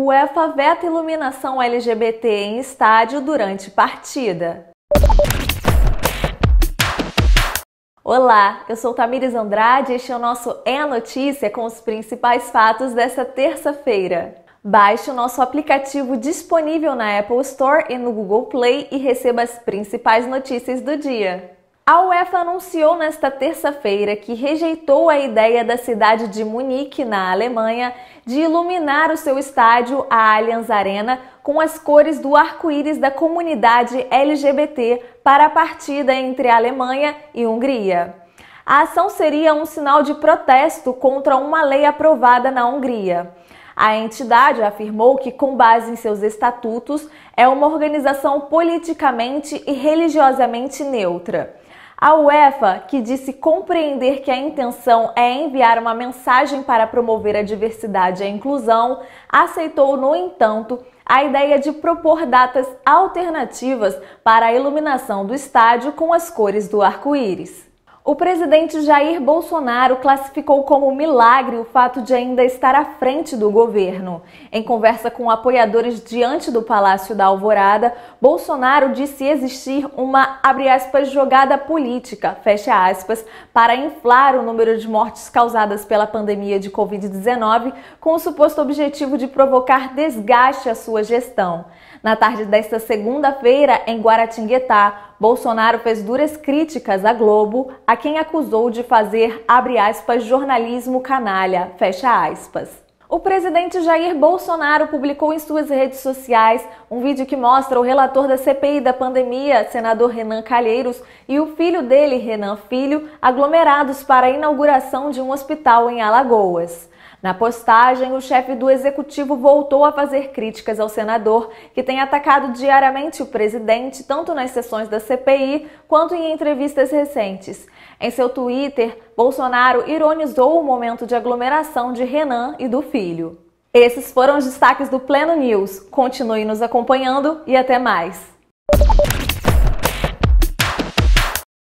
UEFA veta iluminação LGBT em estádio durante partida. Olá, eu sou Tamires Andrade e este é o nosso É a Notícia com os principais fatos desta terça-feira. Baixe o nosso aplicativo disponível na Apple Store e no Google Play e receba as principais notícias do dia. A UEFA anunciou nesta terça-feira que rejeitou a ideia da cidade de Munique, na Alemanha, de iluminar o seu estádio, a Allianz Arena, com as cores do arco-íris da comunidade LGBT para a partida entre a Alemanha e a Hungria. A ação seria um sinal de protesto contra uma lei aprovada na Hungria. A entidade afirmou que, com base em seus estatutos, é uma organização politicamente e religiosamente neutra. A UEFA, que disse compreender que a intenção é enviar uma mensagem para promover a diversidade e a inclusão, aceitou, no entanto, a ideia de propor datas alternativas para a iluminação do estádio com as cores do arco-íris. O presidente Jair Bolsonaro classificou como milagre o fato de ainda estar à frente do governo. Em conversa com apoiadores diante do Palácio da Alvorada, Bolsonaro disse existir uma aspas, jogada política, aspas, para inflar o número de mortes causadas pela pandemia de Covid-19, com o suposto objetivo de provocar desgaste à sua gestão. Na tarde desta segunda-feira, em Guaratinguetá, Bolsonaro fez duras críticas à Globo, a quem acusou de fazer, abre aspas, jornalismo canalha, fecha aspas. O presidente Jair Bolsonaro publicou em suas redes sociais um vídeo que mostra o relator da CPI da pandemia, senador Renan Calheiros, e o filho dele, Renan Filho, aglomerados para a inauguração de um hospital em Alagoas. Na postagem, o chefe do executivo voltou a fazer críticas ao senador, que tem atacado diariamente o presidente, tanto nas sessões da CPI quanto em entrevistas recentes. Em seu Twitter, Bolsonaro ironizou o momento de aglomeração de Renan e do filho. Esses foram os destaques do Pleno News. Continue nos acompanhando e até mais.